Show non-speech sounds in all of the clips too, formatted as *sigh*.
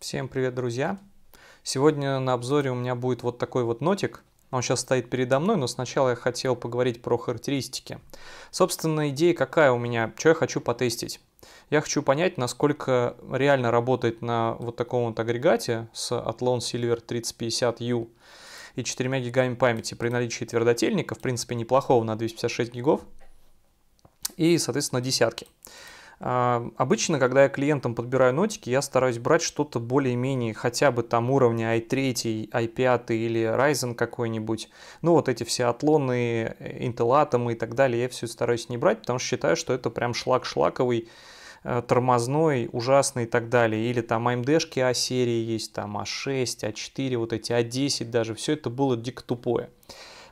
Всем привет, друзья! Сегодня на обзоре у меня будет вот такой вот нотик. Он сейчас стоит передо мной, но сначала я хотел поговорить про характеристики. Собственно, идея какая у меня, что я хочу потестить. Я хочу понять, насколько реально работает на вот таком вот агрегате с Athlon Silver 3050U и 4 гигами памяти при наличии твердотельника, в принципе, неплохого на 256 гигов и, соответственно, десятки. А, обычно, когда я клиентам подбираю нотики, я стараюсь брать что-то более-менее хотя бы там уровня i3, i5 или Ryzen какой-нибудь. Ну вот эти все атлоны, Intel Atom и так далее, я все стараюсь не брать, потому что считаю, что это прям шлак шлаковый, э, тормозной, ужасный и так далее. Или там AMD-шки А-серии есть, там А6, А4, вот эти А10 даже. Все это было дико тупое.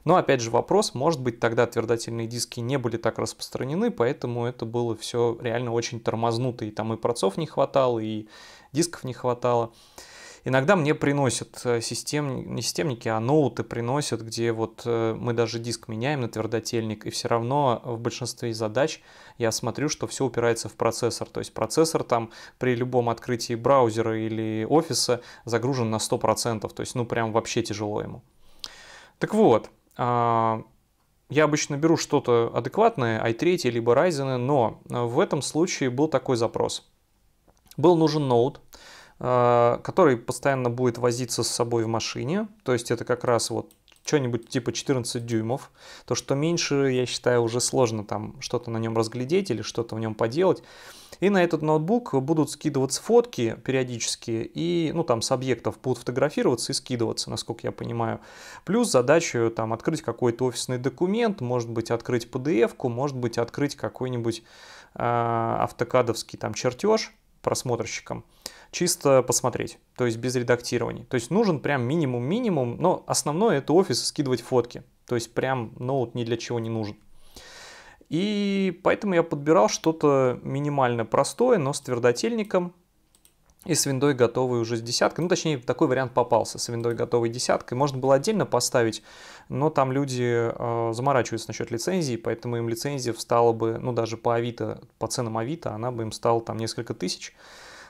Но опять же вопрос, может быть тогда твердотельные диски не были так распространены, поэтому это было все реально очень тормознуто, и там и процов не хватало, и дисков не хватало. Иногда мне приносят э, систем, не системники, а ноуты приносят, где вот э, мы даже диск меняем на твердотельник, и все равно в большинстве задач я смотрю, что все упирается в процессор. То есть процессор там при любом открытии браузера или офиса загружен на 100%, то есть ну прям вообще тяжело ему. Так вот, а, я обычно беру что-то адекватное, i3 либо Ryzen, но а, в этом случае был такой запрос. Был нужен ноут, а, который постоянно будет возиться с собой в машине, то есть это как раз вот что-нибудь типа 14 дюймов. То, что меньше, я считаю, уже сложно там что-то на нем разглядеть или что-то в нем поделать. И на этот ноутбук будут скидываться фотки периодически, и, ну, там с объектов будут фотографироваться и скидываться, насколько я понимаю. Плюс задачу там открыть какой-то офисный документ, может быть, открыть PDF-ку, может быть, открыть какой-нибудь а, автокадовский там чертеж просмотрщикам чисто посмотреть, то есть без редактирований. То есть нужен прям минимум-минимум, но основное это офис скидывать фотки. То есть прям ноут ну, ни для чего не нужен. И поэтому я подбирал что-то минимально простое, но с твердотельником и с виндой готовой уже с десяткой. Ну, точнее, такой вариант попался, с виндой готовой десяткой. Можно было отдельно поставить, но там люди э, заморачиваются насчет лицензии, поэтому им лицензия встала бы, ну, даже по Авито, по ценам Авито, она бы им стала там несколько тысяч.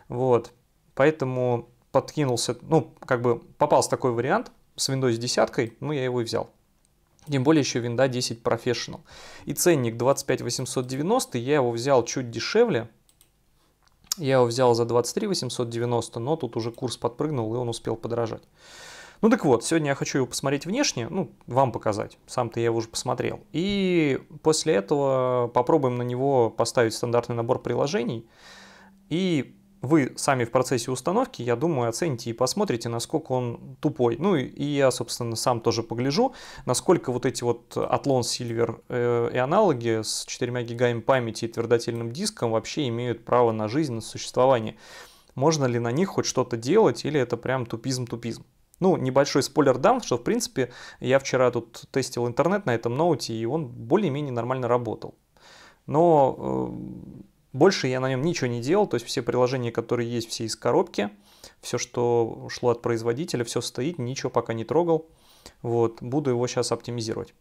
Вот. Поэтому подкинулся, ну, как бы попался такой вариант с Windows 10, ну, я его и взял. Тем более еще винда 10 Professional. И ценник 25 890, я его взял чуть дешевле. Я его взял за 23 890, но тут уже курс подпрыгнул и он успел подорожать. Ну так вот, сегодня я хочу его посмотреть внешне, ну, вам показать. Сам-то я его уже посмотрел. И после этого попробуем на него поставить стандартный набор приложений и вы сами в процессе установки, я думаю, оцените и посмотрите, насколько он тупой. Ну и я, собственно, сам тоже погляжу, насколько вот эти вот Athlon Silver э, и аналоги с 4 гигами памяти и твердотельным диском вообще имеют право на жизнь, на существование. Можно ли на них хоть что-то делать или это прям тупизм-тупизм? Ну, небольшой спойлер дам, что, в принципе, я вчера тут тестил интернет на этом ноуте, и он более-менее нормально работал. Но э, больше я на нем ничего не делал, то есть все приложения, которые есть, все из коробки, все, что шло от производителя, все стоит, ничего пока не трогал. Вот, буду его сейчас оптимизировать.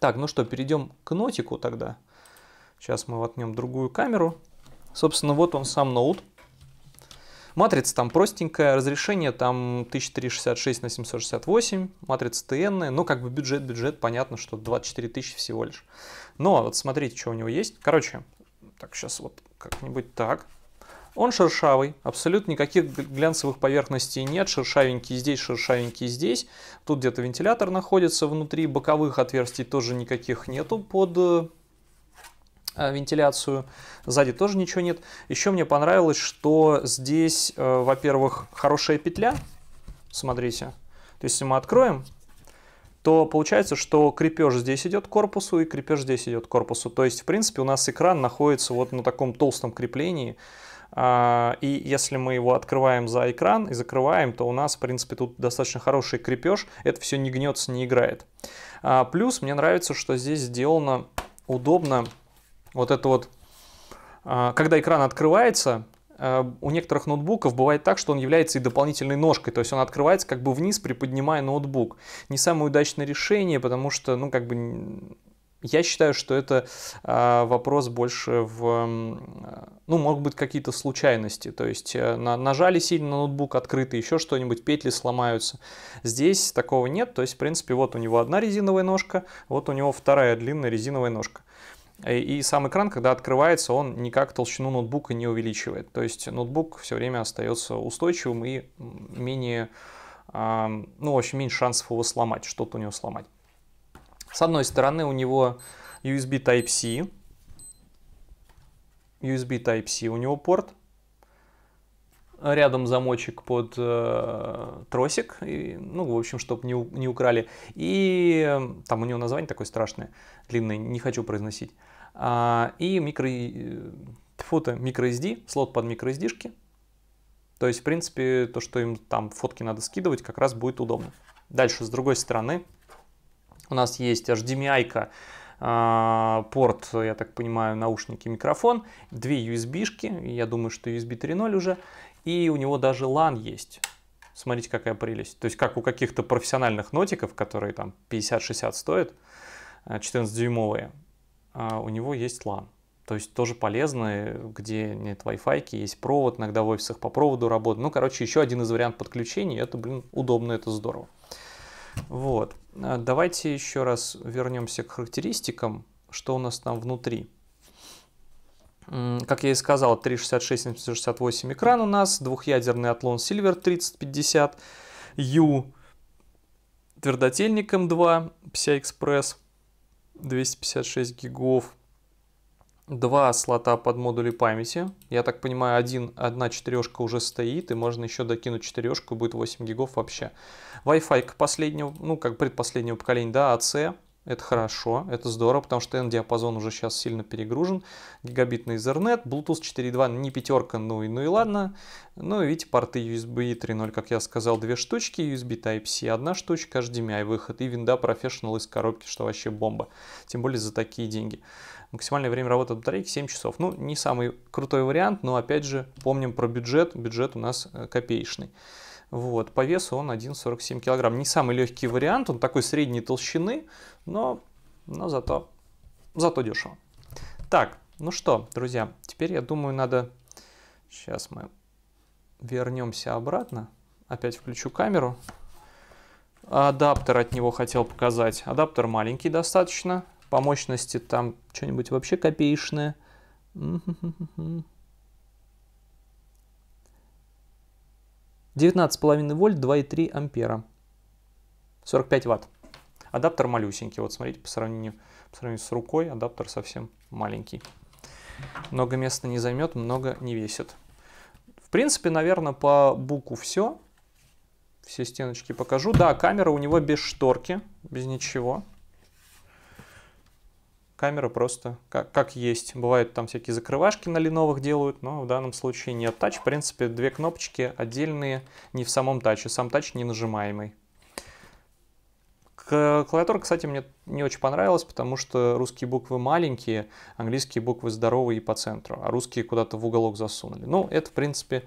Так, ну что, перейдем к нотику тогда. Сейчас мы воткнем другую камеру. Собственно, вот он сам ноут. Матрица там простенькая, разрешение там 1366 на 768, матрица ТН, ну как бы бюджет, бюджет, понятно, что 24 тысячи всего лишь. Но вот смотрите, что у него есть. Короче, так, сейчас вот как-нибудь так. Он шершавый, абсолютно никаких глянцевых поверхностей нет, шершавенький здесь, шершавенький здесь. Тут где-то вентилятор находится внутри, боковых отверстий тоже никаких нету под э, а, вентиляцию. Сзади тоже ничего нет. Еще мне понравилось, что здесь, э, во-первых, хорошая петля. Смотрите. То есть, если мы откроем, то получается, что крепеж здесь идет к корпусу и крепеж здесь идет к корпусу. То есть, в принципе, у нас экран находится вот на таком толстом креплении. А, и если мы его открываем за экран и закрываем, то у нас, в принципе, тут достаточно хороший крепеж. Это все не гнется, не играет. А, плюс мне нравится, что здесь сделано удобно вот это вот а, когда экран открывается, Э, у некоторых ноутбуков бывает так, что он является и дополнительной ножкой, то есть он открывается как бы вниз, приподнимая ноутбук. Не самое удачное решение, потому что, ну, как бы я считаю, что это э, вопрос больше в... Э, ну, могут быть какие-то случайности. То есть э, на, нажали сильно на ноутбук открытый, еще что-нибудь, петли сломаются. Здесь такого нет. То есть, в принципе, вот у него одна резиновая ножка, вот у него вторая длинная резиновая ножка. Э, и сам экран, когда открывается, он никак толщину ноутбука не увеличивает. То есть ноутбук все время остается устойчивым и менее, ну, в общем, меньше шансов его сломать, что-то у него сломать. С одной стороны у него USB Type-C, USB Type-C у него порт, рядом замочек под э, тросик, и, ну, в общем, чтобы не, не украли. И там у него название такое страшное, длинное, не хочу произносить. А, и микро, э, фото microSD, слот под microSD-шки. То есть, в принципе, то, что им там фотки надо скидывать, как раз будет удобно. Дальше, с другой стороны, у нас есть HDMI-ка, эм а, порт, я так понимаю, наушники, микрофон, две USB-шки, я думаю, что USB 3.0 уже, и у него даже LAN есть. Смотрите, какая прелесть. То есть, как у каких-то профессиональных нотиков, которые там 50-60 стоят, 14-дюймовые, а, а, у него есть LAN. То есть тоже полезно, где нет Wi-Fi, есть провод, иногда в офисах по проводу работают. Ну, короче, еще один из вариантов подключения. Это, блин, удобно, это здорово. Вот. А, давайте еще раз вернемся к характеристикам, что у нас там внутри. Как я и сказал, 366 768 экран у нас, двухъядерный Athlon Silver 3050, U, твердотельник M2, эм PCI-Express – 256 гигов, два слота под модули памяти. Я так понимаю, один, одна четырешка уже стоит, и можно еще докинуть четырешку, будет 8 гигов вообще. Wi-Fi к последнему, ну, как предпоследнего поколения, да, AC а это хорошо, это здорово, потому что N-диапазон уже сейчас сильно перегружен. Гигабитный Ethernet, Bluetooth 4.2 ну, не пятерка, ну и, ну и ладно. Ну и видите, порты USB 3.0, как я сказал, две штучки, USB Type-C одна штучка, HDMI выход и винда Professional из коробки, что вообще бомба. Тем более за такие деньги. Максимальное время работы батарейки 7 часов. Ну, не самый крутой вариант, но опять же, помним про бюджет. Бюджет у нас э, копеечный. Вот, по весу он 1,47 килограмм. Не самый легкий вариант, он такой средней толщины, но, но зато, зато дешево. Так, ну что, друзья, теперь, я думаю, надо... Сейчас мы вернемся обратно. Опять включу камеру. Адаптер от него хотел показать. Адаптер маленький достаточно. По мощности там что-нибудь вообще копеечное. 19,5 вольт, 2,3 ампера. 45 ватт. Адаптер малюсенький. Вот смотрите, по сравнению, по сравнению с рукой адаптер совсем маленький. Много места не займет, много не весит. В принципе, наверное, по буку все. Все стеночки покажу. Да, камера у него без шторки, без ничего камера просто как, как есть. Бывают там всякие закрывашки на линовых делают, но в данном случае нет. Тач, в принципе, две кнопочки отдельные, не в самом таче. Сам тач не нажимаемый. Клавиатура, кстати, мне не очень понравилась, потому что русские буквы маленькие, английские буквы здоровые и по центру, а русские куда-то в уголок засунули. Ну, это, в принципе,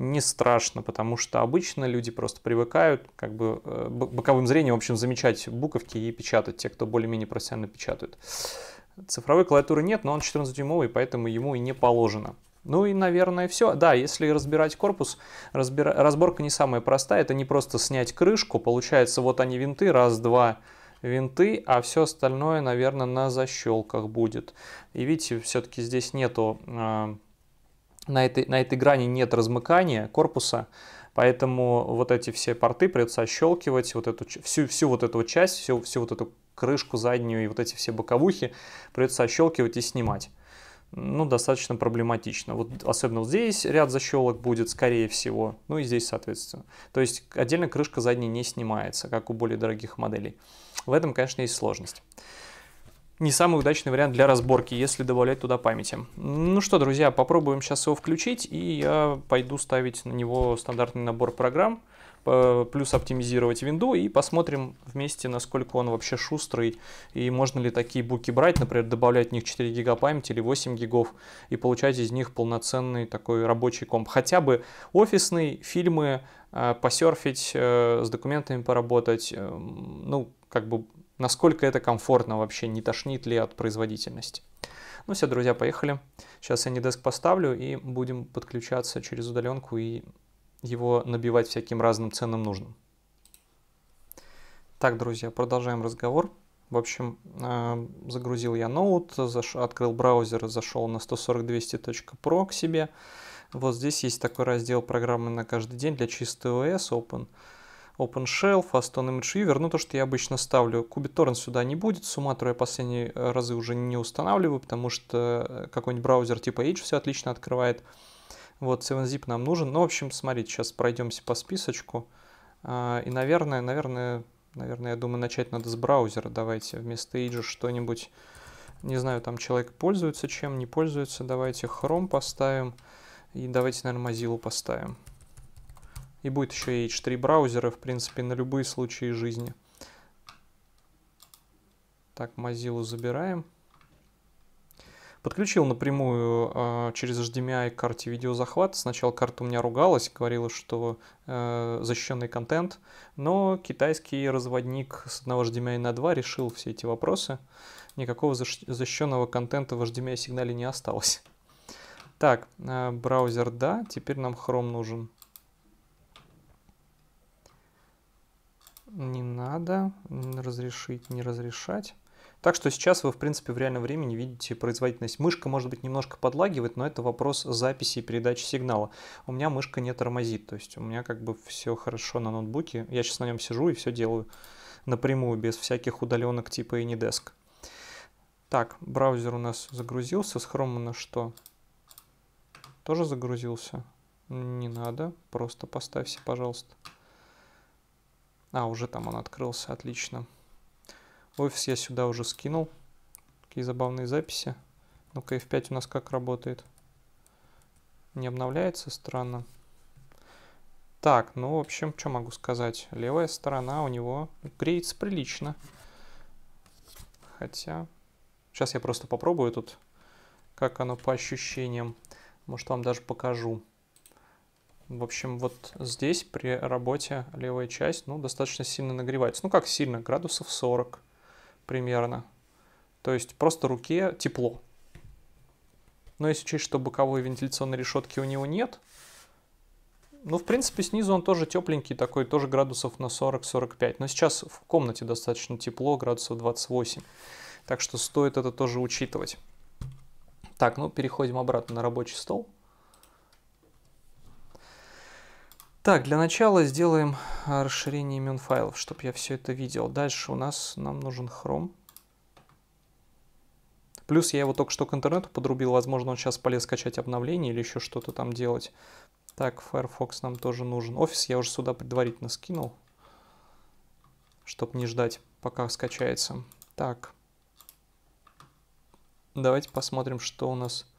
не страшно, потому что обычно люди просто привыкают как бы э, боковым зрением, в общем, замечать буковки и печатать, те, кто более-менее профессионально печатают. Цифровой клавиатуры нет, но он 14-дюймовый, поэтому ему и не положено. Ну и, наверное, все. Да, если разбирать корпус, разбира... разборка не самая простая. Это не просто снять крышку. Получается, вот они винты, раз-два винты, а все остальное, наверное, на защелках будет. И видите, все-таки здесь нету э, на этой, на этой грани нет размыкания корпуса, поэтому вот эти все порты придется ощелкивать, вот эту, всю, всю вот эту часть, всю, всю вот эту крышку заднюю и вот эти все боковухи придется ощелкивать и снимать. Ну, достаточно проблематично. Вот особенно вот здесь ряд защелок будет, скорее всего. Ну и здесь, соответственно. То есть отдельно крышка задней не снимается, как у более дорогих моделей. В этом, конечно, есть сложность не самый удачный вариант для разборки, если добавлять туда памяти. Ну что, друзья, попробуем сейчас его включить, и я пойду ставить на него стандартный набор программ, э, плюс оптимизировать винду, и посмотрим вместе, насколько он вообще шустрый, и можно ли такие буки брать, например, добавлять в них 4 гига памяти или 8 гигов, и получать из них полноценный такой рабочий комп, хотя бы офисный, фильмы, э, посерфить, э, с документами поработать, ну, как бы насколько это комфортно вообще, не тошнит ли от производительности. Ну все, друзья, поехали. Сейчас я Anydesk поставлю и будем подключаться через удаленку и его набивать всяким разным ценным нужным. Так, друзья, продолжаем разговор. В общем, э, загрузил я ноут, заш... открыл браузер, зашел на 140.200.pro к себе. Вот здесь есть такой раздел программы на каждый день для чистого OS Open. OpenShell, Faston а ImageViewer, ну то, что я обычно ставлю. Кубиторрент сюда не будет, Суматру я последние э, разы уже не устанавливаю, потому что э, какой-нибудь браузер типа Edge все отлично открывает. Вот, 7-zip нам нужен. Ну, в общем, смотрите, сейчас пройдемся по списочку. А, и, наверное, наверное, наверное, я думаю, начать надо с браузера. Давайте вместо Edge что-нибудь, не знаю, там человек пользуется чем, не пользуется. Давайте Chrome поставим и давайте, наверное, Mozilla поставим. И будет еще и H3 браузеры, в принципе, на любые случаи жизни. Так, Mozilla забираем. Подключил напрямую э, через HDMI к карте видеозахват. Сначала карта у меня ругалась, говорила, что э, защищенный контент, но китайский разводник с одного HDMI на 2 решил все эти вопросы. Никакого защищенного контента в HDMI сигнале не осталось. Так, э, браузер да, теперь нам Chrome нужен. не надо, разрешить, не разрешать. Так что сейчас вы, в принципе, в реальном времени видите производительность. Мышка, может быть, немножко подлагивает, но это вопрос записи и передачи сигнала. У меня мышка не тормозит, то есть у меня как бы все хорошо на ноутбуке. Я сейчас на нем сижу и все делаю напрямую, без всяких удаленок типа AnyDesk. Так, браузер у нас загрузился. С Chrome на что? Тоже загрузился? Не надо, просто поставься, пожалуйста. А, уже там он открылся, отлично. Офис я сюда уже скинул. Такие забавные записи. Ну-ка, F5 у нас как работает? Не обновляется? Странно. Так, ну, в общем, что могу сказать? Левая сторона у него греется прилично. Хотя... Сейчас я просто попробую тут, как оно по ощущениям. Может, вам даже покажу. В общем, вот здесь при работе левая часть ну, достаточно сильно нагревается. Ну как сильно? Градусов 40 примерно. То есть просто руке тепло. Но если учесть, что боковой вентиляционной решетки у него нет, ну, в принципе, снизу он тоже тепленький такой, тоже градусов на 40-45. Но сейчас в комнате достаточно тепло, градусов 28. Так что стоит это тоже учитывать. Так, ну, переходим обратно на рабочий стол. Так, для начала сделаем а, расширение имен файлов, чтобы я все это видел. Дальше у нас нам нужен Chrome. Плюс я его только что к интернету подрубил, возможно, он сейчас полез скачать обновление или еще что-то там делать. Так, Firefox нам тоже нужен. Офис я уже сюда предварительно скинул, чтобы не ждать, пока скачается. Так, давайте посмотрим, что у нас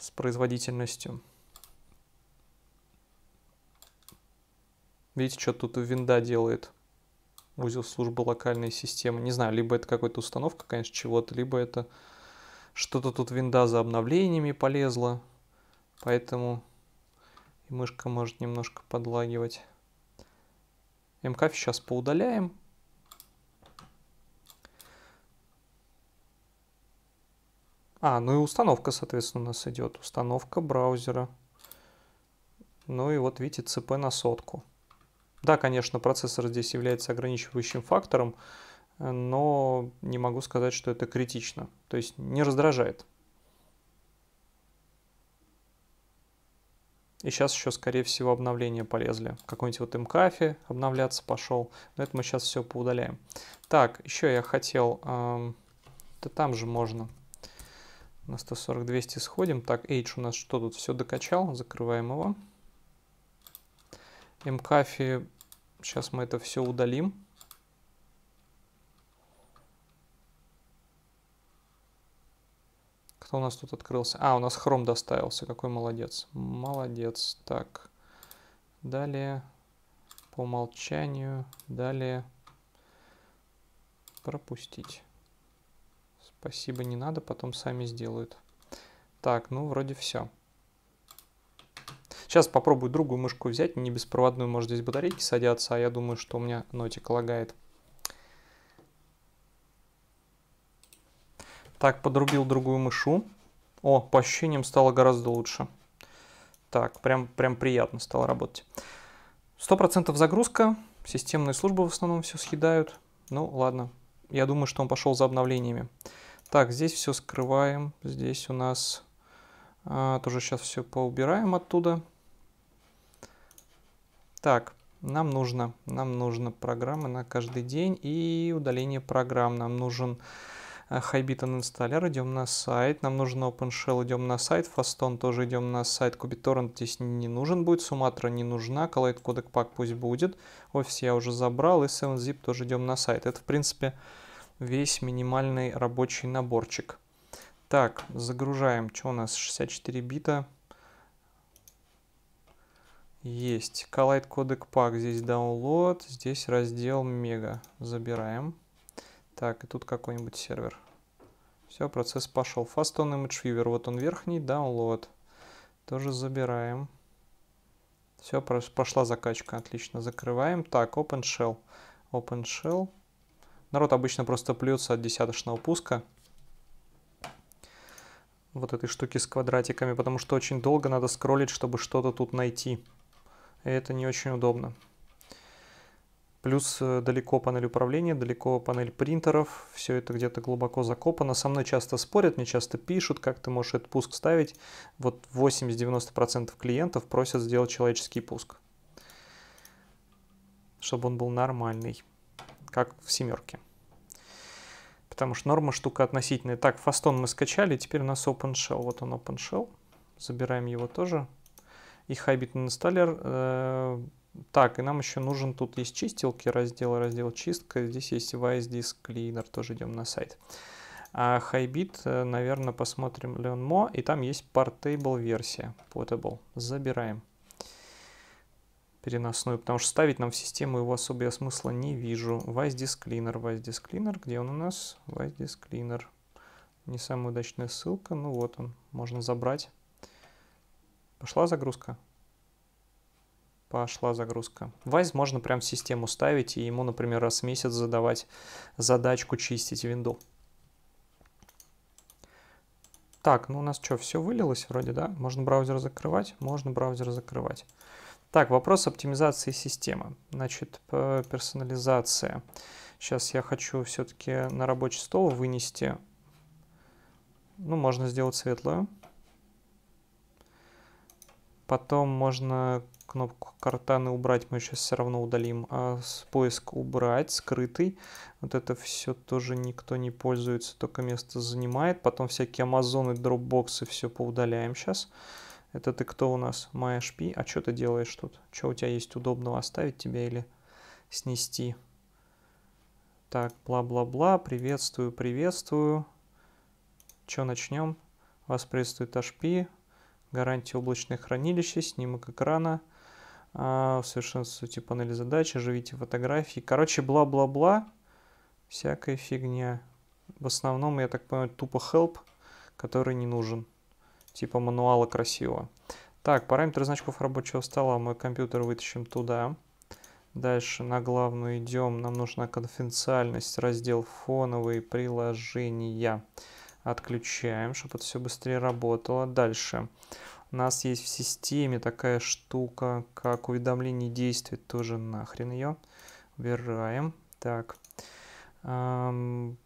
с производительностью. Видите, что тут винда делает? Узел службы локальной системы. Не знаю, либо это какая-то установка, конечно, чего-то, либо это что-то тут винда за обновлениями полезла. Поэтому мышка может немножко подлагивать. МКФ сейчас поудаляем. А, ну и установка, соответственно, у нас идет. Установка браузера. Ну и вот видите, ЦП на сотку. Да, конечно, процессор здесь является ограничивающим фактором, э, но не могу сказать, что это критично. То есть не раздражает. И сейчас еще, скорее всего, обновления полезли. Какой-нибудь вот МКАФИ обновляться пошел. Но это мы сейчас все поудаляем. Так, еще я хотел... Эм, да там же можно. На 140-200 сходим. Так, H у нас что тут? Все докачал. Закрываем его mcafee, сейчас мы это все удалим. Кто у нас тут открылся? А, у нас хром доставился, какой молодец. Молодец, так. Далее, по умолчанию, далее пропустить. Спасибо, не надо, потом сами сделают. Так, ну вроде все. Сейчас попробую другую мышку взять, не беспроводную, может здесь батарейки садятся, а я думаю, что у меня нотик лагает. Так, подрубил другую мышу. О, по ощущениям стало гораздо лучше. Так, прям, прям приятно стало работать. 100% загрузка. Системные службы в основном все съедают. Ну, ладно. Я думаю, что он пошел за обновлениями. Так, здесь все скрываем. Здесь у нас а, тоже сейчас все поубираем оттуда. Так, нам нужно, нам нужно программы на каждый день и удаление программ. Нам нужен Хайбитон инсталлер, идем на сайт. Нам нужен OpenShell, идем на сайт. Фастон тоже идем на сайт. Кубиторрент здесь не нужен будет. Суматра не нужна. Коллайд кодек пак пусть будет. Офис я уже забрал. И 7zip тоже идем на сайт. Это, в принципе, весь минимальный рабочий наборчик. Так, загружаем. Что у нас? 64 бита. Есть. Collide Codec Pack. Здесь download. Здесь раздел мега. Забираем. Так, и тут какой-нибудь сервер. Все, процесс пошел. Faston Image Viewer. Вот он верхний. Download. Тоже забираем. Все, пошла закачка. Отлично. Закрываем. Так, Open Shell. Open Shell. Народ обычно просто плюется от десяточного пуска вот этой штуки с квадратиками, потому что очень долго надо скроллить, чтобы что-то тут найти и это не очень удобно. Плюс э, далеко панель управления, далеко панель принтеров, все это где-то глубоко закопано. Со мной часто спорят, мне часто пишут, как ты можешь этот пуск ставить. Вот 80-90% клиентов просят сделать человеческий пуск, чтобы он был нормальный, как в семерке. Потому что норма штука относительная. Так, фастон мы скачали, теперь у нас OpenShell. Вот он OpenShell. Забираем его тоже и Hybrid Installer. Так, и нам еще нужен тут есть чистилки раздел, раздел чистка. Здесь есть Vice Disk Cleaner, тоже идем на сайт. А Hybrid, э, наверное, посмотрим Leonmo, и там есть Portable версия, Portable. Забираем переносную, потому что ставить нам в систему его особого смысла не вижу. Vice Disk Cleaner, Vice Disk Cleaner, где он у нас? Vice Disk Cleaner. Не самая удачная ссылка, ну вот он, можно забрать. Пошла загрузка. Пошла загрузка. Вайс можно прям в систему ставить и ему, например, раз в месяц задавать задачку чистить винду. Так, ну у нас что, все вылилось вроде, да? Можно браузер закрывать? Можно браузер закрывать. Так, вопрос оптимизации системы. Значит, персонализация. Сейчас я хочу все-таки на рабочий стол вынести. Ну, можно сделать светлую. Потом можно кнопку картаны убрать, мы сейчас все равно удалим. А с поиск убрать, скрытый. Вот это все тоже никто не пользуется, только место занимает. Потом всякие амазоны, дропбоксы, все поудаляем сейчас. Это ты кто у нас? MyHP. А что ты делаешь тут? Что у тебя есть удобного оставить тебя или снести? Так, бла-бла-бла, приветствую, приветствую. Что начнем? Вас приветствует HP. Гарантии облачное хранилище, снимок экрана, усовершенствуйте а, панели задач, оживите фотографии. Короче, бла-бла-бла, всякая фигня. В основном, я так понимаю, тупо help, который не нужен. Типа мануала красивого. Так, параметры значков рабочего стола. Мой компьютер вытащим туда. Дальше на главную идем. Нам нужна конфиденциальность, раздел фоновые приложения. Отключаем, чтобы это все быстрее работало. Дальше. У нас есть в системе такая штука, как уведомление действий. Тоже нахрен ее. Убираем. Так. Эм,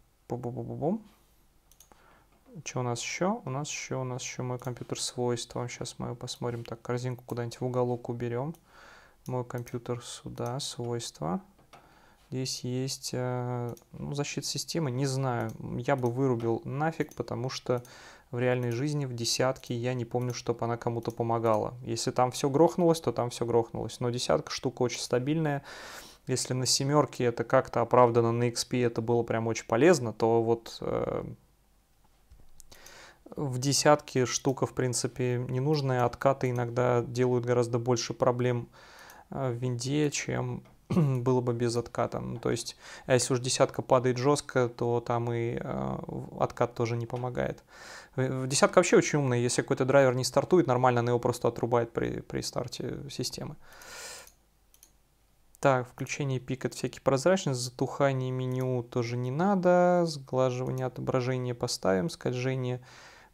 Что у нас еще? У нас еще, у нас еще мой компьютер свойства. Сейчас мы посмотрим. Так, корзинку куда-нибудь в уголок уберем. Мой компьютер сюда, свойства. Свойства. Здесь есть э, ну, защита системы, не знаю. Я бы вырубил нафиг, потому что в реальной жизни в десятке я не помню, чтобы она кому-то помогала. Если там все грохнулось, то там все грохнулось. Но десятка штука очень стабильная. Если на семерке это как-то оправдано, на XP это было прям очень полезно, то вот э, в десятке штука, в принципе, ненужная. Откаты иногда делают гораздо больше проблем э, в винде, чем *clears throat* было бы без отката. Ну, то есть, а если уж десятка падает жестко, то там и э, откат тоже не помогает. Десятка вообще очень умная. Если какой-то драйвер не стартует нормально, она его просто отрубает при, при старте системы. Так, включение пик от всяких прозрачность, затухание меню тоже не надо, сглаживание отображения поставим, скольжение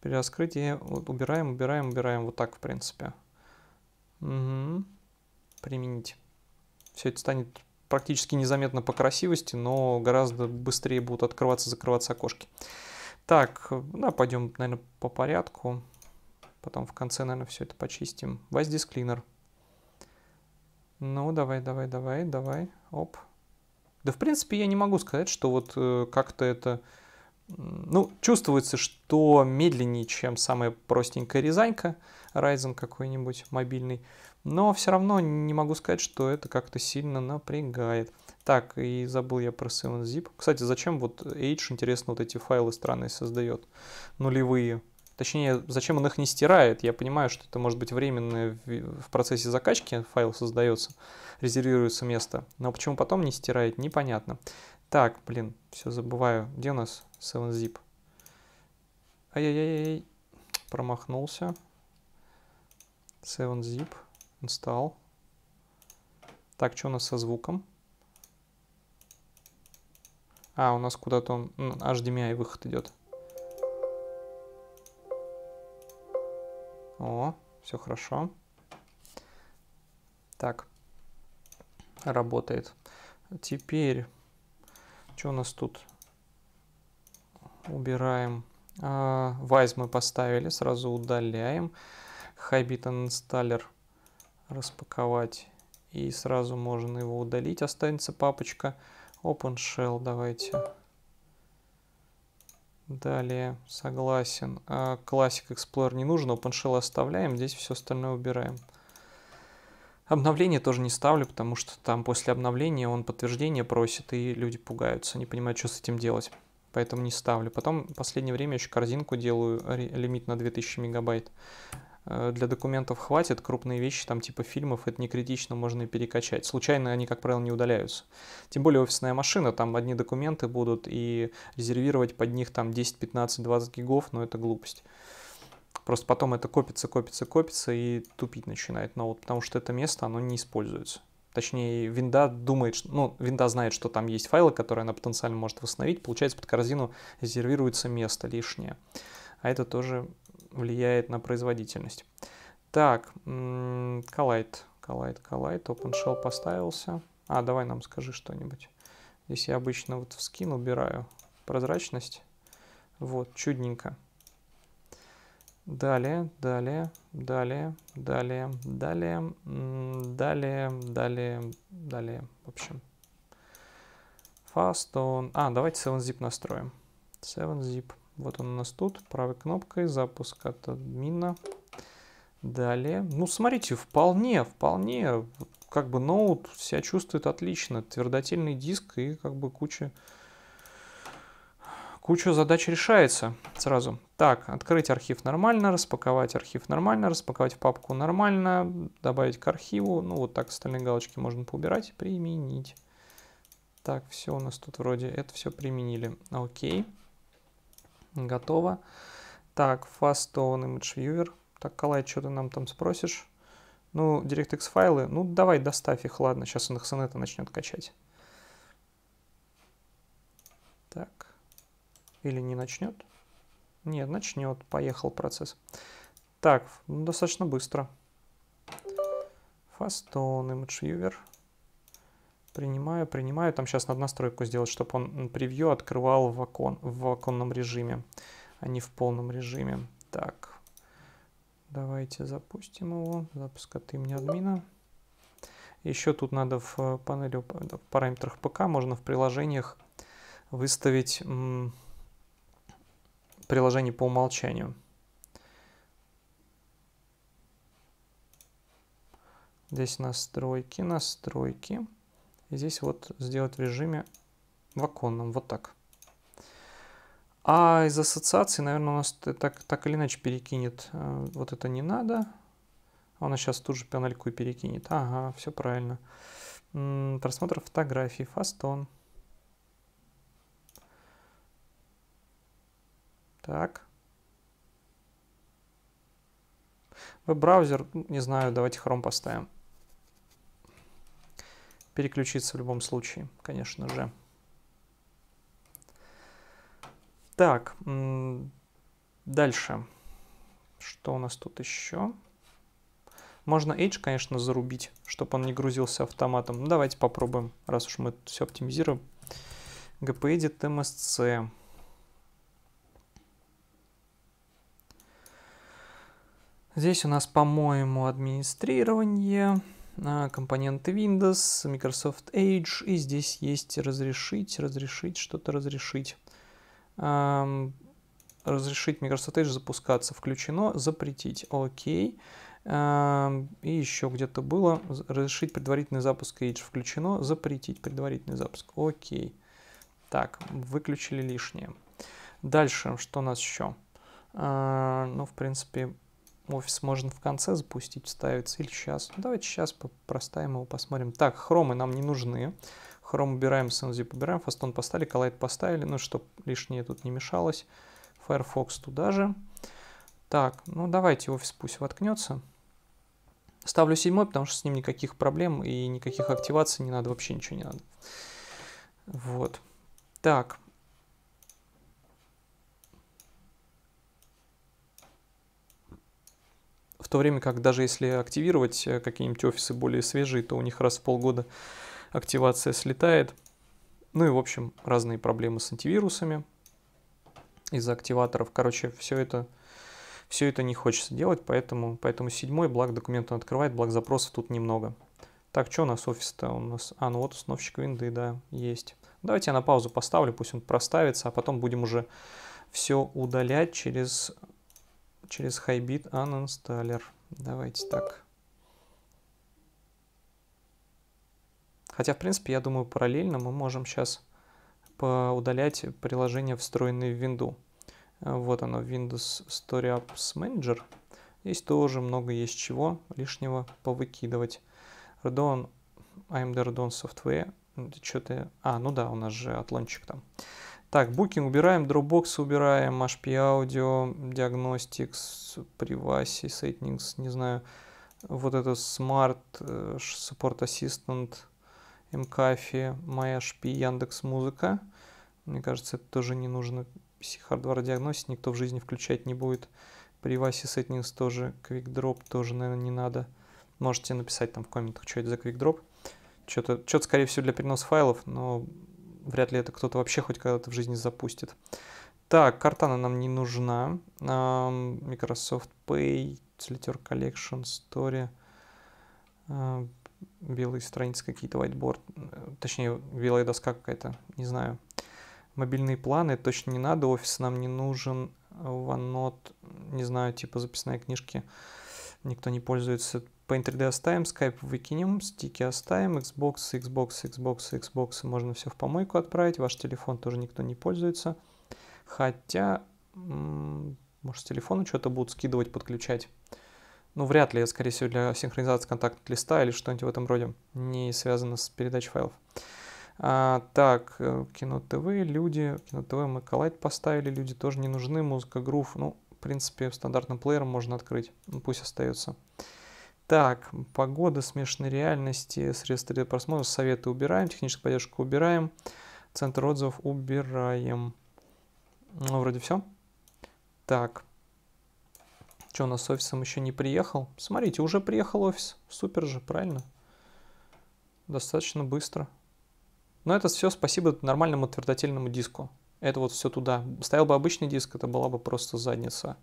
при раскрытии вот, убираем, убираем, убираем, вот так в принципе. Угу. Применить. Все это станет практически незаметно по красивости, но гораздо быстрее будут открываться закрываться окошки. Так, да, пойдем, наверное, по порядку. Потом в конце, наверное, все это почистим. Воздис клинер. Ну, давай, давай, давай, давай. Оп. Да, в принципе, я не могу сказать, что вот э, как-то это... Ну, чувствуется, что медленнее, чем самая простенькая резанька Ryzen какой-нибудь мобильный. Но все равно не могу сказать, что это как-то сильно напрягает. Так, и забыл я про 7zip. Кстати, зачем вот Age интересно, вот эти файлы странные создает? Нулевые. Точнее, зачем он их не стирает? Я понимаю, что это может быть временно в процессе закачки файл создается, резервируется место. Но почему потом не стирает, непонятно. Так, блин, все забываю. Где у нас 7zip? Ай-яй-яй, промахнулся. 7zip install. Так, что у нас со звуком? А, у нас куда-то он HDMI выход идет. О, все хорошо. Так, работает. Теперь, что у нас тут? Убираем. Вайз мы поставили, сразу удаляем. Хайбит инсталлер распаковать. И сразу можно его удалить. Останется папочка OpenShell. Давайте. Далее, согласен. А Classic Explorer не нужно OpenShell оставляем, здесь все остальное убираем. Обновление тоже не ставлю, потому что там после обновления он подтверждение просит, и люди пугаются, не понимают, что с этим делать. Поэтому не ставлю. Потом в последнее время еще корзинку делаю, лимит на 2000 мегабайт. Э, для документов хватит, крупные вещи, там типа фильмов, это не критично, можно и перекачать. Случайно они, как правило, не удаляются. Тем более офисная машина, там одни документы будут, и резервировать под них там 10, 15, 20 гигов, но ну, это глупость. Просто потом это копится, копится, копится и тупить начинает но вот потому что это место, оно не используется. Точнее, винда думает, что, ну, винда знает, что там есть файлы, которые она потенциально может восстановить. Получается, под корзину резервируется место лишнее. А это тоже влияет на производительность. Так, Collide, Collide, Collide, OpenShell поставился. А, давай нам скажи что-нибудь. Здесь я обычно вот в скин убираю прозрачность. Вот, чудненько. Далее, далее, далее, далее, далее, далее, далее, далее, в общем. Fast on... А, давайте 7-zip настроим. 7-zip. Вот он у нас тут. Правой кнопкой запуск от админа. Далее. Ну, смотрите, вполне, вполне. Как бы ноут себя чувствует отлично. Твердотельный диск и как бы куча куча задач решается сразу. Так, открыть архив нормально, распаковать архив нормально, распаковать в папку нормально, добавить к архиву. Ну, вот так остальные галочки можно поубирать. Применить. Так, все у нас тут вроде. Это все применили. Окей. Okay. Готово. Так, Fastone Image Viewer. Так, Калай, что ты нам там спросишь? Ну, DirectX файлы. Ну, давай доставь их, ладно. Сейчас он их с инета начнет качать. Так. Или не начнет? Нет, начнет. Поехал процесс. Так, ну, достаточно быстро. Fastone Image Viewer. Принимаю, принимаю. Там сейчас надо настройку сделать, чтобы он превью открывал в, окон, в оконном режиме, а не в полном режиме. Так, давайте запустим его. Запуск от имени админа. Еще тут надо в э, панели, э, в параметрах ПК, можно в приложениях выставить приложение по умолчанию. Здесь настройки, настройки здесь вот сделать в режиме в оконном, вот так. А из ассоциации, наверное, у нас так, так или иначе перекинет. Э, вот это не надо. Она сейчас тут же панельку и перекинет. Ага, все правильно. просмотр фотографий, фастон. Так. Веб-браузер, не знаю, давайте Chrome поставим переключиться в любом случае, конечно же. Так, дальше. Что у нас тут еще? Можно Edge, конечно, зарубить, чтобы он не грузился автоматом. Ну, давайте попробуем, раз уж мы все оптимизируем. GPEdit MSC. Здесь у нас, по-моему, администрирование. Администрирование компоненты Windows, Microsoft Edge, и здесь есть разрешить, разрешить, что-то разрешить. Разрешить Microsoft Edge запускаться включено, запретить, окей. И еще где-то было разрешить предварительный запуск Edge включено, запретить предварительный запуск, окей. Так, выключили лишнее. Дальше, что у нас еще? А, ну, в принципе, Офис можно в конце запустить, вставиться или сейчас. Ну, давайте сейчас проставим его, посмотрим. Так, хромы нам не нужны. Хром убираем, SMZ убираем, фастон поставили, коллайд поставили, ну, чтобы лишнее тут не мешалось. Firefox туда же. Так, ну давайте офис пусть воткнется. Ставлю седьмой, потому что с ним никаких проблем и никаких активаций не надо, вообще ничего не надо. Вот. Так, то время как даже если активировать э, какие-нибудь офисы более свежие, то у них раз в полгода активация слетает. Ну и, в общем, разные проблемы с антивирусами из-за активаторов. Короче, все это, все это не хочется делать, поэтому, поэтому седьмой, благ документ он открывает, благ запросов тут немного. Так, что у нас офис-то? У нас... А, ну вот установщик винды, да, есть. Давайте я на паузу поставлю, пусть он проставится, а потом будем уже все удалять через через хайбит uninstaller. Давайте так. Хотя, в принципе, я думаю, параллельно мы можем сейчас удалять приложение, встроенное в Windows. Вот оно, Windows Story Apps Manager. Здесь тоже много есть чего лишнего повыкидывать. Redon, AMD Redon Software. Что-то... А, ну да, у нас же атлончик там. Так, Booking убираем, Dropbox убираем, HP Audio, Diagnostics, Privacy, Settings, не знаю, вот это Smart, э, Support Assistant, MCAFI, MyHP, Яндекс Музыка. Мне кажется, это тоже не нужно. C-Hardware Diagnostics никто в жизни включать не будет. Privacy Settings тоже, Quick Drop тоже, наверное, не надо. Можете написать там в комментах, что это за Quick Drop. Что-то, что-то скорее всего, для переноса файлов, но вряд ли это кто-то вообще хоть когда-то в жизни запустит. Так, Картана нам не нужна. Microsoft Pay, Solitaire Collection, Story, белые страницы какие-то, whiteboard, э, точнее, белая доска какая-то, не знаю. Мобильные планы точно не надо, офис нам не нужен, OneNote, не знаю, типа записные книжки, никто не пользуется. Paint 3D оставим, Skype выкинем, стики оставим, Xbox, Xbox, Xbox, Xbox, можно все в помойку отправить, ваш телефон тоже никто не пользуется. Хотя, может, с телефона что-то будут скидывать, подключать. Ну, вряд ли, это, скорее всего, для синхронизации контактного листа или что-нибудь в этом роде. Не связано с передачей файлов. А, так, э, кино ТВ, люди, кино ТВ мы коллайд поставили, люди тоже не нужны, музыка грув, ну, в принципе, стандартным плеером можно открыть, ну, пусть остается. Так, погода, смешанные реальности, средства для просмотра, советы убираем, техническую поддержку убираем, центр отзывов убираем. Ну, вроде все. Так. Что, у нас с офисом еще не приехал? Смотрите, уже приехал офис. Супер же, правильно? Достаточно быстро. Но ну, это все спасибо нормальному твердотельному диску. Это вот все туда. Стоял бы обычный диск, это была бы просто задница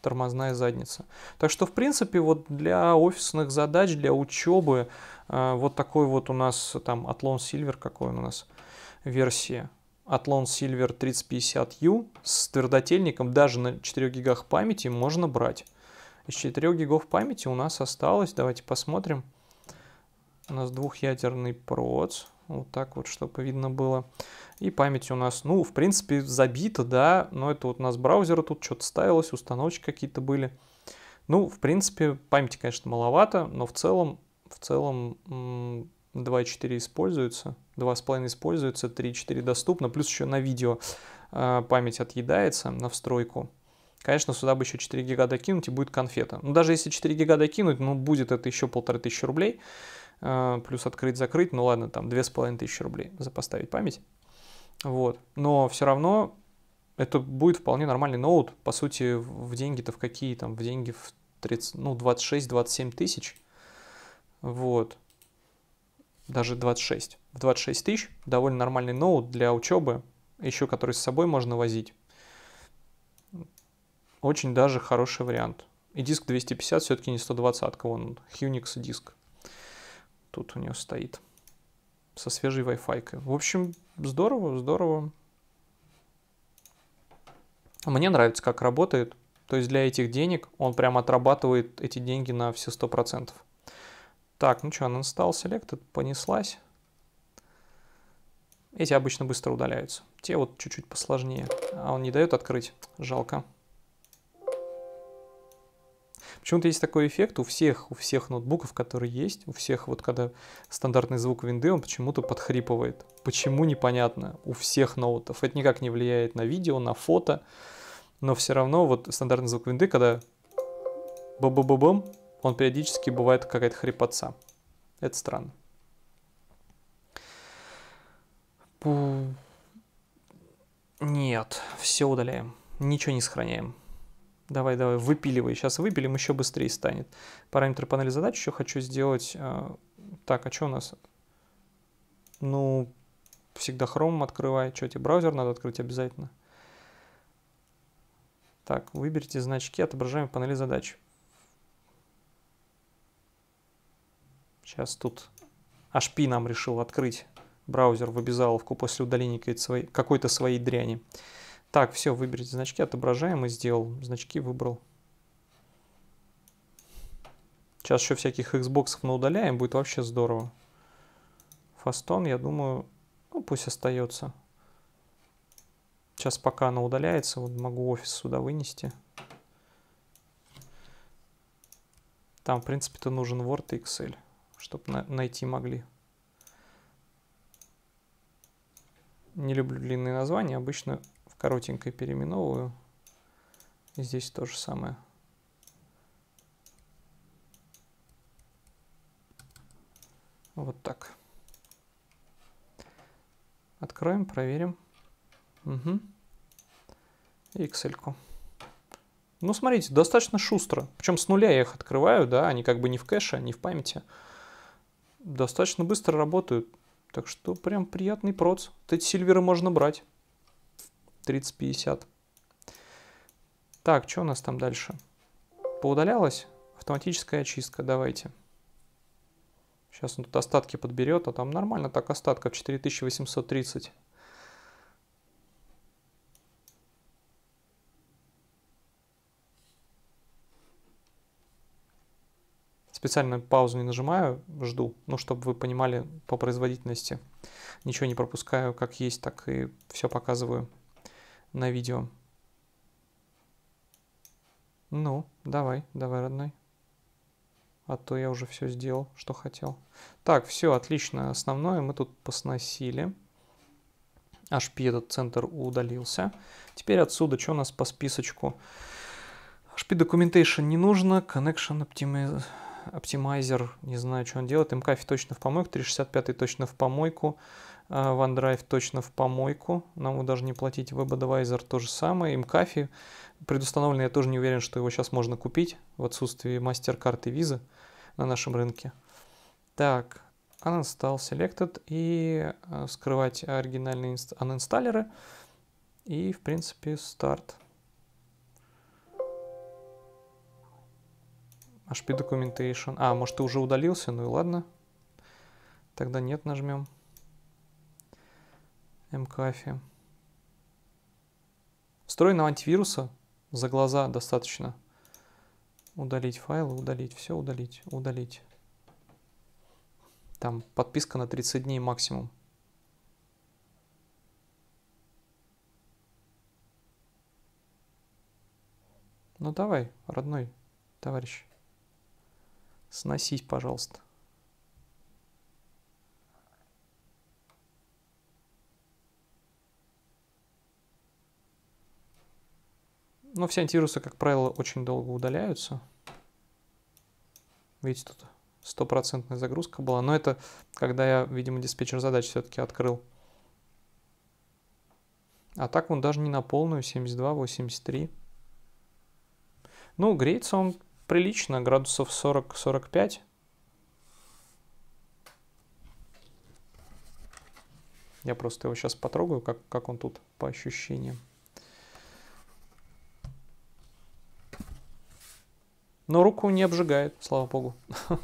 тормозная задница. Так что, в принципе, вот для офисных задач, для учебы, э, вот такой вот у нас там Атлон Silver, какой он у нас версия. Атлон Silver 3050U с твердотельником даже на 4 гигах памяти можно брать. Из 4 гигов памяти у нас осталось, давайте посмотрим, у нас двухъядерный проц, вот так вот, чтобы видно было. И память у нас, ну, в принципе, забита, да, но это вот у нас браузера тут что-то ставилось, установочки какие-то были. Ну, в принципе, памяти, конечно, маловато, но в целом, в целом 2.4 используется, 2.5 используется, 3.4 доступно, плюс еще на видео а, память отъедается на встройку. Конечно, сюда бы еще 4 гига докинуть и будет конфета. Но ну, даже если 4 гига докинуть, ну, будет это еще полторы тысячи рублей. А, плюс открыть-закрыть, ну ладно, там 2500 рублей за поставить память. Вот. Но все равно это будет вполне нормальный ноут. По сути, в деньги-то в какие там? В деньги в 30, ну, 26-27 тысяч. Вот. Даже 26. В 26 тысяч довольно нормальный ноут для учебы, еще который с собой можно возить. Очень даже хороший вариант. И диск 250 все-таки не 120-ка, он Unix диск. Тут у него стоит со свежей Wi-Fi. В общем, здорово, здорово. Мне нравится, как работает. То есть для этих денег он прям отрабатывает эти деньги на все сто процентов. Так, ну что, uninstall select, понеслась. Эти обычно быстро удаляются. Те вот чуть-чуть посложнее. А он не дает открыть. Жалко. Почему-то есть такой эффект у всех, у всех ноутбуков, которые есть, у всех вот когда стандартный звук винды, он почему-то подхрипывает. Почему, непонятно, у всех ноутов. Это никак не влияет на видео, на фото, но все равно вот стандартный звук винды, когда бам-бам-бам, он периодически бывает какая-то хрипотца. Это странно. Нет, все удаляем. Ничего не сохраняем. Давай, давай, выпиливай. Сейчас выпилим, еще быстрее станет. Параметры панели задач еще хочу сделать. Э, так, а что у нас? Ну, всегда Chrome открывай. Что тебе, браузер надо открыть обязательно? Так, выберите значки, отображаем панели задач. Сейчас тут HP нам решил открыть браузер в обязаловку после удаления какой-то своей дряни. Так, все, выберите значки, отображаем и сделал. Значки выбрал. Сейчас еще всяких Xbox удаляем, будет вообще здорово. Фастон, я думаю, ну пусть остается. Сейчас пока она удаляется, вот могу офис сюда вынести. Там, в принципе-то, нужен Word и Excel, чтобы на найти могли. Не люблю длинные названия, обычно коротенькой переименовываю. И здесь то же самое. Вот так. Откроем, проверим. Угу. Excel. -ку. Ну, смотрите, достаточно шустро. Причем с нуля я их открываю, да, они как бы не в кэше, не в памяти. Достаточно быстро работают. Так что прям приятный проц. Вот эти сильверы можно брать. 3050. Так, что у нас там дальше? Поудалялось? Автоматическая очистка, давайте. Сейчас он тут остатки подберет, а там нормально так остатков 4830. Специально паузу не нажимаю, жду, ну, чтобы вы понимали по производительности. Ничего не пропускаю, как есть, так и все показываю на видео. Ну, давай, давай, родной. А то я уже все сделал, что хотел. Так, все, отлично. Основное мы тут посносили. HP этот центр удалился. Теперь отсюда, что у нас по списочку? HP Documentation не нужно, Connection Optimiz... Optimizer, не знаю, что он делает. MCAFI точно в помойку, 365 точно в помойку. А, OneDrive точно в помойку. Нам даже не платить. WebAdvisor то же самое. Mcafee предустановленный, я тоже не уверен, что его сейчас можно купить в отсутствии MasterCard и Visa на нашем рынке. Так, uninstall selected и э, скрывать оригинальные анинсталлеры. И, в принципе, старт. HP Documentation. А, может, ты уже удалился? Ну и ладно. Тогда нет нажмем. МКАФе. Встроенного антивируса за глаза достаточно. Удалить файлы, удалить, все удалить, удалить. Там подписка на 30 дней максимум. Ну давай, родной товарищ, сносись, пожалуйста. Но ну, все антивирусы, как правило, очень долго удаляются. Видите, тут стопроцентная загрузка была. Но это когда я, видимо, диспетчер задач все-таки открыл. А так он даже не на полную, 72, 83. Ну, греется он прилично, градусов 40-45. Я просто его сейчас потрогаю, как, как он тут по ощущениям. Но руку не обжигает, слава богу. *laughs*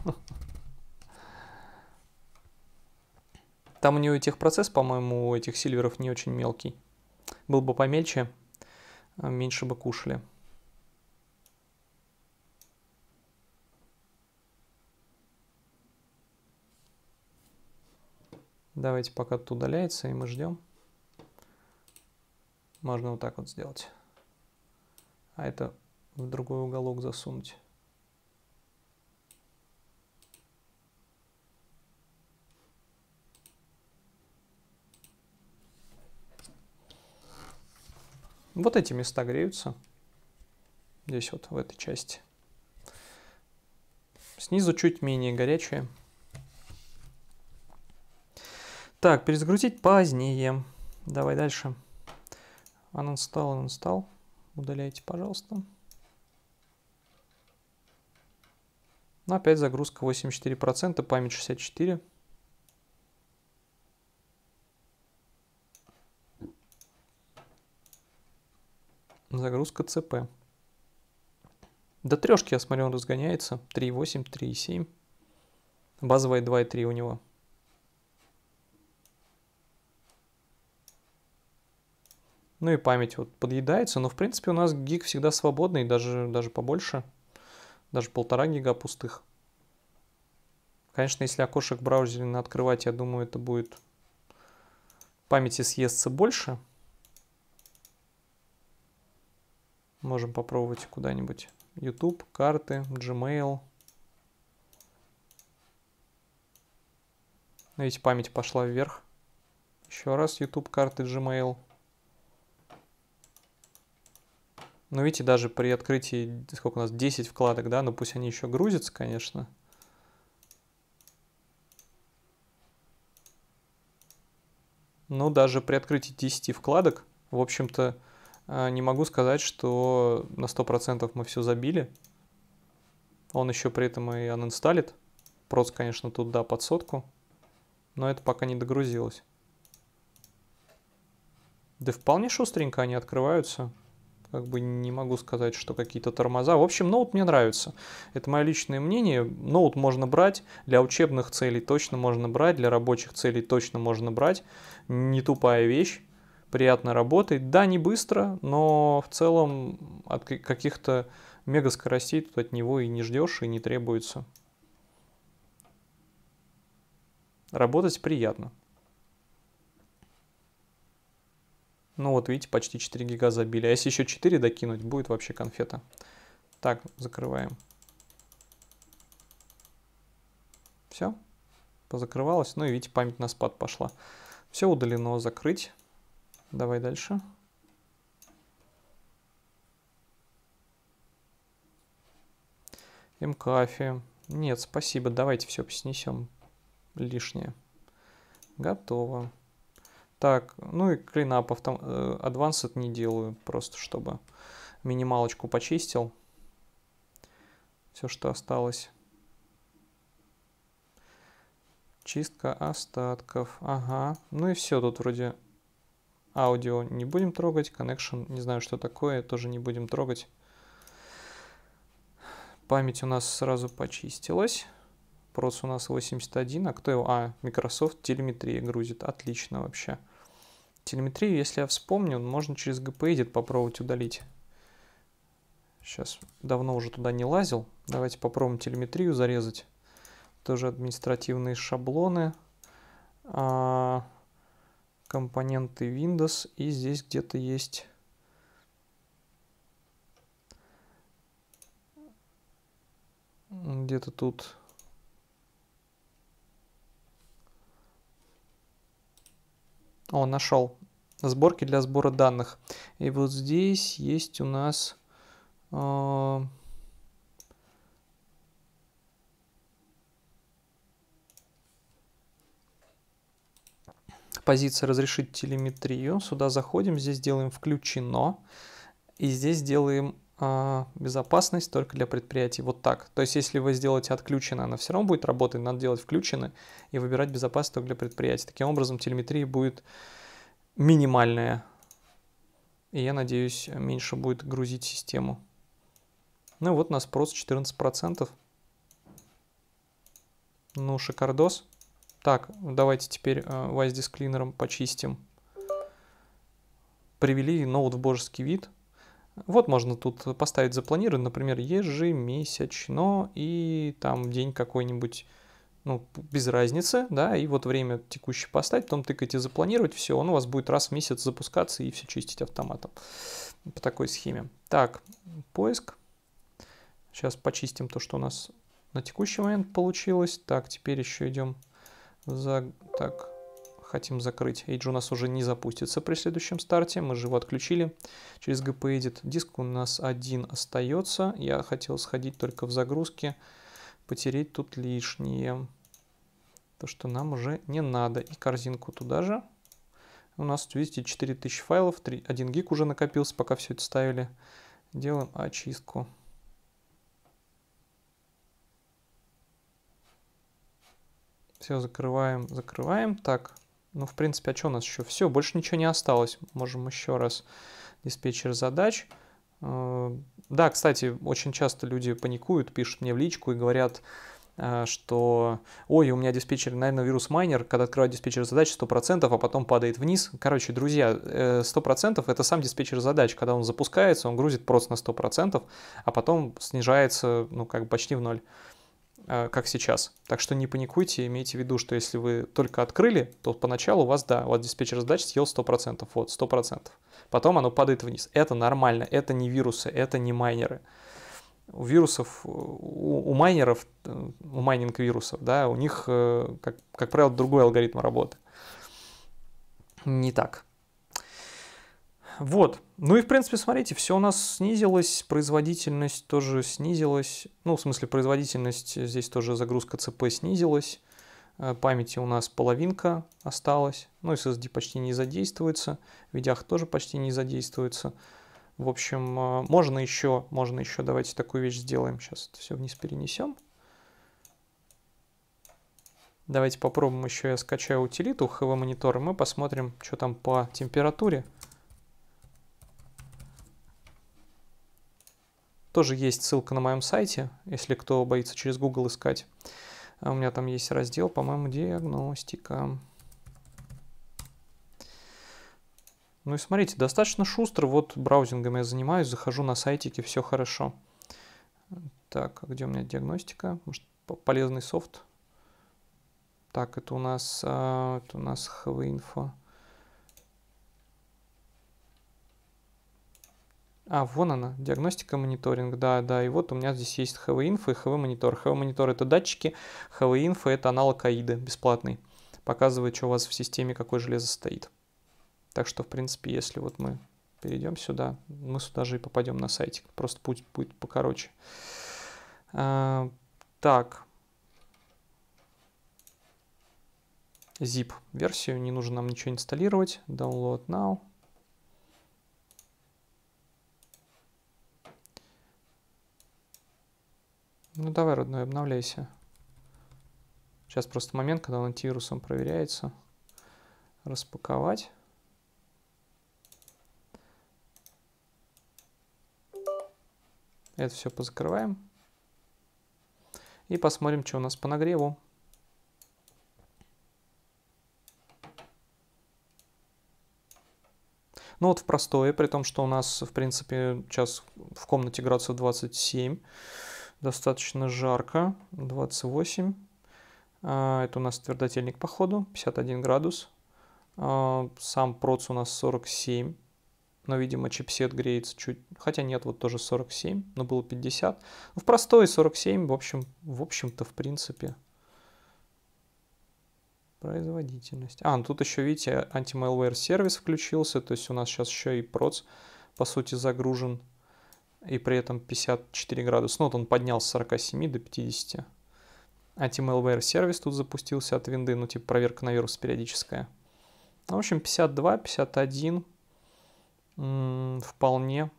Там у него техпроцесс, по-моему, у этих сильверов не очень мелкий. Был бы помельче, а меньше бы кушали. Давайте пока тут удаляется, и мы ждем. Можно вот так вот сделать. А это в другой уголок засунуть. Вот эти места греются. Здесь вот, в этой части. Снизу чуть менее горячее. Так, перезагрузить позднее. Давай дальше. Uninstall, uninstall. Удаляйте, пожалуйста. Но ну, опять загрузка 84%, память 64%. Загрузка ЦП. До трешки, я смотрю, он разгоняется. 3.8, 3.7. Базовая 2.3 у него. Ну и память вот подъедается, но в принципе у нас гиг всегда свободный, даже, даже побольше. Даже полтора гига пустых. Конечно, если окошек на открывать, я думаю, это будет памяти съестся больше. Можем попробовать куда-нибудь. YouTube, карты, Gmail. Ну, видите, память пошла вверх. Еще раз YouTube, карты, Gmail. Ну, видите, даже при открытии, сколько у нас, 10 вкладок, да, но ну, пусть они еще грузятся, конечно. Но ну, даже при открытии 10 вкладок, в общем-то, а, не могу сказать, что на 100% мы все забили. Он еще при этом и анинсталит. Проц, конечно, тут, да, под сотку. Но это пока не догрузилось. Да вполне шустренько они открываются. Как бы не могу сказать, что какие-то тормоза. В общем, ноут мне нравится. Это мое личное мнение. Ноут можно брать. Для учебных целей точно можно брать. Для рабочих целей точно можно брать. Не тупая вещь приятно работает. Да, не быстро, но в целом от каких-то мега скоростей тут от него и не ждешь, и не требуется. Работать приятно. Ну вот видите, почти 4 гига забили. А если еще 4 докинуть, будет вообще конфета. Так, закрываем. Все, позакрывалось. Ну и видите, память на спад пошла. Все удалено, закрыть. Давай дальше. МКАФИ. Нет, спасибо, давайте все снесем лишнее. Готово. Так, ну и клинапов там э, адвансет не делаю, просто чтобы минималочку почистил. Все, что осталось. Чистка остатков. Ага. Ну и все тут вроде Аудио не будем трогать, connection не знаю, что такое, тоже не будем трогать. Память у нас сразу почистилась. Проц у нас 81, а кто его? А, Microsoft телеметрия грузит, отлично вообще. Телеметрию, если я вспомню, можно через GPEdit попробовать удалить. Сейчас давно уже туда не лазил. Давайте попробуем телеметрию зарезать. Тоже административные шаблоны. А, компоненты Windows и здесь где-то есть где-то тут о нашел сборки для сбора данных и вот здесь есть у нас э, позиция «Разрешить телеметрию». Сюда заходим, здесь делаем «Включено». И здесь делаем э, «Безопасность только для предприятий». Вот так. То есть, если вы сделаете «Отключено», она все равно будет работать. Надо делать «Включено» и выбирать «Безопасность только для предприятий». Таким образом, телеметрия будет минимальная. И я надеюсь, меньше будет грузить систему. Ну вот у нас спрос 14%. Ну, шикардос. Так, давайте теперь WASD э, с клинером почистим. Привели ноут в божеский вид. Вот можно тут поставить запланирован, например, ежемесячно и там день какой-нибудь, ну, без разницы, да, и вот время текущее поставить, потом тыкайте запланировать, все, он у вас будет раз в месяц запускаться и все чистить автоматом по такой схеме. Так, поиск. Сейчас почистим то, что у нас на текущий момент получилось. Так, теперь еще идем за... Так, хотим закрыть. Эйдж у нас уже не запустится при следующем старте. Мы же его отключили через GPEdit. Диск у нас один остается. Я хотел сходить только в загрузке, потереть тут лишнее. То, что нам уже не надо. И корзинку туда же. У нас, видите, 4000 файлов, 3, 1 гиг уже накопился, пока все это ставили. Делаем очистку. Все, закрываем, закрываем. Так, ну, в принципе, а что у нас еще? Все, больше ничего не осталось. Можем еще раз диспетчер задач. Э, да, кстати, очень часто люди паникуют, пишут мне в личку и говорят, э, что «Ой, у меня диспетчер, наверное, вирус-майнер, когда открываю диспетчер задач 100%, а потом падает вниз». Короче, друзья, 100% э, — это сам диспетчер задач. Когда он запускается, он грузит просто на 100%, а потом снижается, ну, как бы почти в ноль. Э, как сейчас. Так что не паникуйте, имейте в виду, что если вы только открыли, то поначалу у вас, да, у вас диспетчер задач съел 100%, вот, 100%. Потом оно падает вниз. Это нормально, это не вирусы, это не майнеры. У вирусов, у, у майнеров, э, у майнинг вирусов, да, у них, э, как, как правило, другой алгоритм работы. Не так. Вот. Ну и, в принципе, смотрите, все у нас снизилось, производительность тоже снизилась. Ну, в смысле, производительность, э, здесь тоже загрузка ЦП снизилась. Э, памяти у нас половинка осталась. Ну, SSD почти не задействуется. видях тоже почти не задействуется. В общем, э, можно еще, можно еще, давайте такую вещь сделаем. Сейчас это все вниз перенесем. Давайте попробуем еще, я скачаю утилиту HV-монитор, и мы посмотрим, что там по температуре. Тоже есть ссылка на моем сайте, если кто боится через Google искать. А у меня там есть раздел, по-моему, диагностика. Ну и смотрите, достаточно шустро, вот браузингом я занимаюсь, захожу на сайтики, все хорошо. Так, а где у меня диагностика? Может, полезный софт? Так, это у нас, а, это у нас хв-инфо. А, вон она, диагностика, мониторинг, да, да, и вот у меня здесь есть HV-инфо и HV-монитор. HV-монитор это датчики, HV-инфо это аналог AIDA, бесплатный. Показывает, что у вас в системе, какое железо стоит. Так что, в принципе, если вот мы перейдем сюда, мы сюда же и попадем на сайте, просто путь будет покороче. А, так, zip версию, не нужно нам ничего инсталлировать, download now. Ну давай, родной, обновляйся. Сейчас просто момент, когда он антивирусом проверяется. Распаковать. Это все позакрываем. И посмотрим, что у нас по нагреву. Ну вот в простое, при том, что у нас, в принципе, сейчас в комнате градусов 27 достаточно жарко, 28. А, это у нас твердотельник по ходу, 51 градус. А, сам проц у нас 47, но, видимо, чипсет греется чуть... Хотя нет, вот тоже 47, но было 50. Ну, в простой 47, в общем, в общем-то, в принципе. Производительность. А, ну тут еще, видите, анти-malware сервис включился, то есть у нас сейчас еще и проц, по сути, загружен и при этом 54 градуса. Ну, вот он поднялся с 47 до 50. А Anti-malware сервис тут запустился от винды, ну, типа проверка на вирус периодическая. Ну, в общем, 52, 51 м -м, вполне,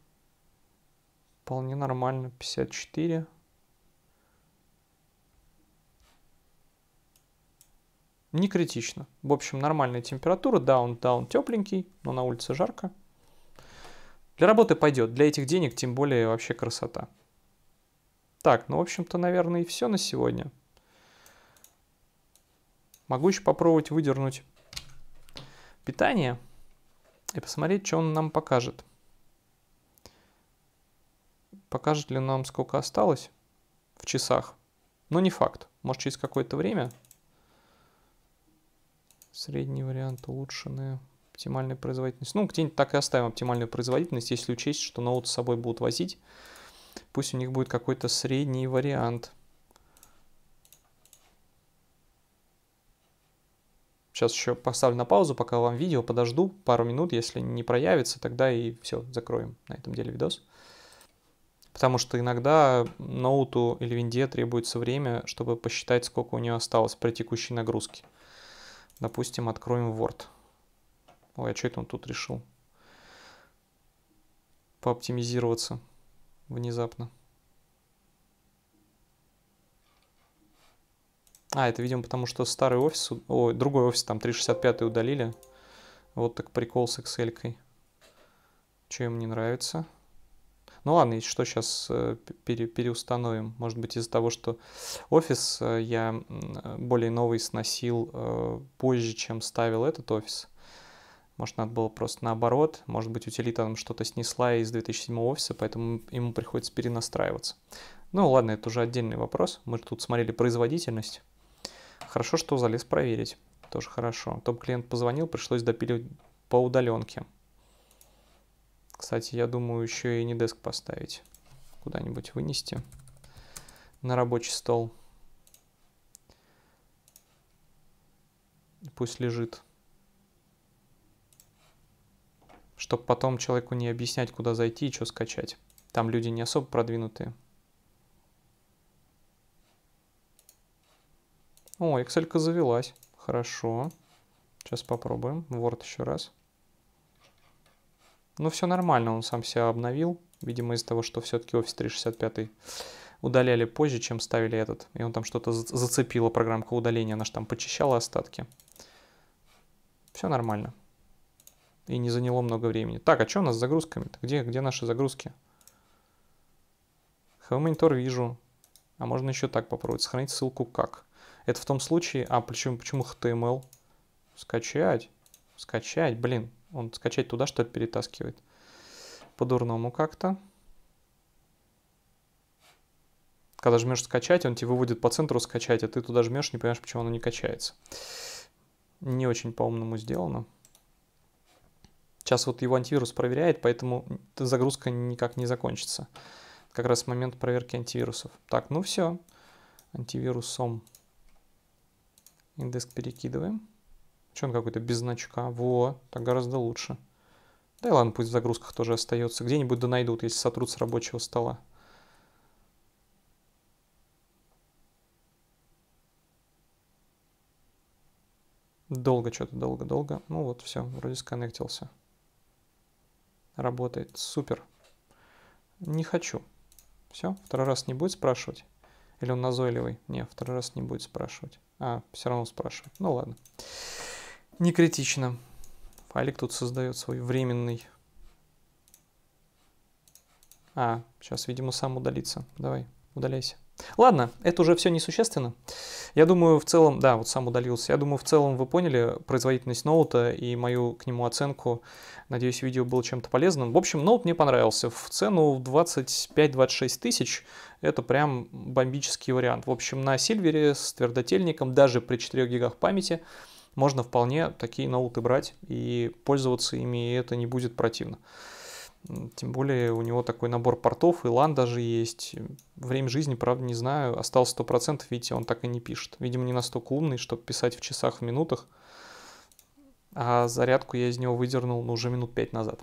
вполне нормально. 54. Не критично. В общем, нормальная температура. Даун, даун тепленький, но на улице жарко. Для работы пойдет, для этих денег тем более вообще красота. Так, ну в общем-то, наверное, и все на сегодня. Могу еще попробовать выдернуть питание и посмотреть, что он нам покажет. Покажет ли нам, сколько осталось в часах. Но не факт. Может, через какое-то время. Средний вариант улучшенный оптимальная производительность. Ну, где-нибудь так и оставим оптимальную производительность, если учесть, что ноут с собой будут возить. Пусть у них будет какой-то средний вариант. Сейчас еще поставлю на паузу, пока вам видео, подожду пару минут, если не проявится, тогда и все, закроем на этом деле видос. Потому что иногда ноуту или винде требуется время, чтобы посчитать, сколько у нее осталось при текущей нагрузке. Допустим, откроем Word. Ой, а что это он тут решил? Пооптимизироваться внезапно. А, это, видимо, потому что старый офис, ой, другой офис, там 365 удалили. Вот так прикол с Excel. -кой. Что им не нравится? Ну ладно, и что, сейчас э, пере, переустановим. Может быть, из-за того, что офис э, я более новый сносил э, позже, чем ставил этот офис. Может, надо было просто наоборот. Может быть, утилита там что-то снесла из 2007 офиса, поэтому ему приходится перенастраиваться. Ну ладно, это уже отдельный вопрос. Мы тут смотрели производительность. Хорошо, что залез проверить. Тоже хорошо. Топ-клиент позвонил, пришлось допиливать по удаленке. Кстати, я думаю, еще и не деск поставить. Куда-нибудь вынести на рабочий стол. Пусть лежит. чтобы потом человеку не объяснять, куда зайти и что скачать. Там люди не особо продвинутые. О, Excel завелась. Хорошо. Сейчас попробуем. Word еще раз. Ну, все нормально, он сам себя обновил. Видимо, из-за того, что все-таки Office 365 удаляли позже, чем ставили этот. И он там что-то зацепило программка удаления, она же там почищала остатки. Все нормально и не заняло много времени. Так, а что у нас с загрузками-то? Где, где наши загрузки? HVMonitor вижу. А можно еще так попробовать. Сохранить ссылку как? Это в том случае... А, почему, почему HTML? Скачать. Скачать, блин. Он скачать туда что-то перетаскивает. По-дурному как-то. Когда жмешь скачать, он тебе выводит по центру скачать, а ты туда жмешь, не понимаешь, почему оно не качается. Не очень по-умному сделано. Сейчас вот его антивирус проверяет, поэтому загрузка никак не закончится. Как раз момент проверки антивирусов. Так, ну все. Антивирусом индекс перекидываем. Че он какой-то без значка? Во, так гораздо лучше. Да и ладно, пусть в загрузках тоже остается. Где-нибудь да найдут, если сотрут с рабочего стола. Долго что-то, долго-долго. Ну вот, все, вроде сконнектился. Работает. Супер. Не хочу. Все, второй раз не будет спрашивать. Или он назойливый? Не, второй раз не будет спрашивать. А, все равно спрашивает. Ну ладно. Не критично. Файлик тут создает свой временный. А, сейчас, видимо, сам удалится. Давай, удаляйся. Ладно, это уже все несущественно. Я думаю, в целом, да, вот сам удалился. Я думаю, в целом вы поняли производительность ноута и мою к нему оценку. Надеюсь, видео было чем-то полезным. В общем, ноут мне понравился. В цену в 25-26 тысяч это прям бомбический вариант. В общем, на Сильвере с твердотельником, даже при 4 гигах памяти, можно вполне такие ноуты брать и пользоваться ими, и это не будет противно. Тем более у него такой набор портов, и лан даже есть. Время жизни, правда, не знаю. Осталось 100%, видите, он так и не пишет. Видимо, не настолько умный, чтобы писать в часах, в минутах. А зарядку я из него выдернул ну, уже минут 5 назад.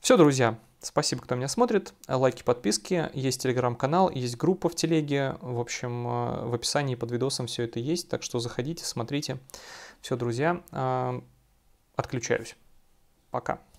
Все, друзья. Спасибо, кто меня смотрит. Лайки, подписки. Есть телеграм-канал, есть группа в телеге. В общем, э, в описании под видосом все это есть. Так что заходите, смотрите. Все, друзья. Э, отключаюсь. Пока.